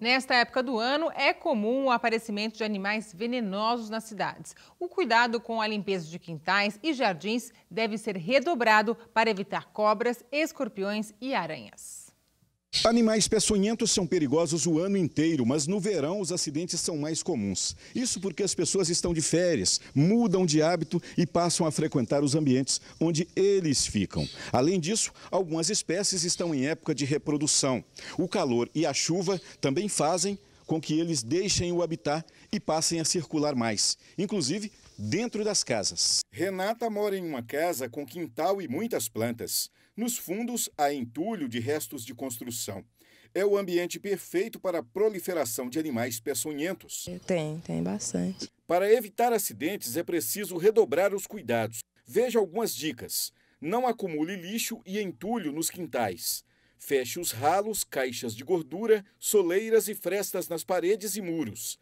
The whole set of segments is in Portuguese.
Nesta época do ano, é comum o aparecimento de animais venenosos nas cidades. O cuidado com a limpeza de quintais e jardins deve ser redobrado para evitar cobras, escorpiões e aranhas. Animais peçonhentos são perigosos o ano inteiro, mas no verão os acidentes são mais comuns. Isso porque as pessoas estão de férias, mudam de hábito e passam a frequentar os ambientes onde eles ficam. Além disso, algumas espécies estão em época de reprodução. O calor e a chuva também fazem com que eles deixem o habitat e passem a circular mais. Inclusive, dentro das casas. Renata mora em uma casa com quintal e muitas plantas. Nos fundos há entulho de restos de construção. É o ambiente perfeito para a proliferação de animais peçonhentos. Tem, tem bastante. Para evitar acidentes é preciso redobrar os cuidados. Veja algumas dicas. Não acumule lixo e entulho nos quintais. Feche os ralos, caixas de gordura, soleiras e frestas nas paredes e muros.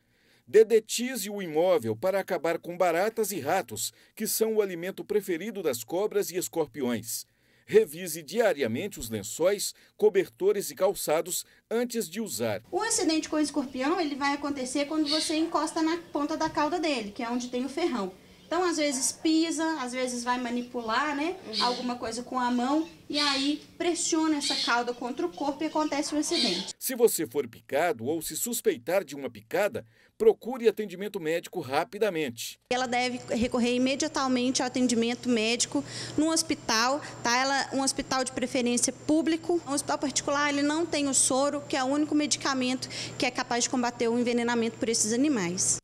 Dedetize o imóvel para acabar com baratas e ratos, que são o alimento preferido das cobras e escorpiões. Revise diariamente os lençóis, cobertores e calçados antes de usar. O acidente com o escorpião ele vai acontecer quando você encosta na ponta da cauda dele, que é onde tem o ferrão. Então, às vezes pisa, às vezes vai manipular, né? Uhum. Alguma coisa com a mão e aí pressiona essa cauda contra o corpo e acontece um acidente. Se você for picado ou se suspeitar de uma picada, procure atendimento médico rapidamente. Ela deve recorrer imediatamente ao atendimento médico num hospital, tá? Ela, um hospital de preferência público. Um hospital particular, ele não tem o soro, que é o único medicamento que é capaz de combater o envenenamento por esses animais.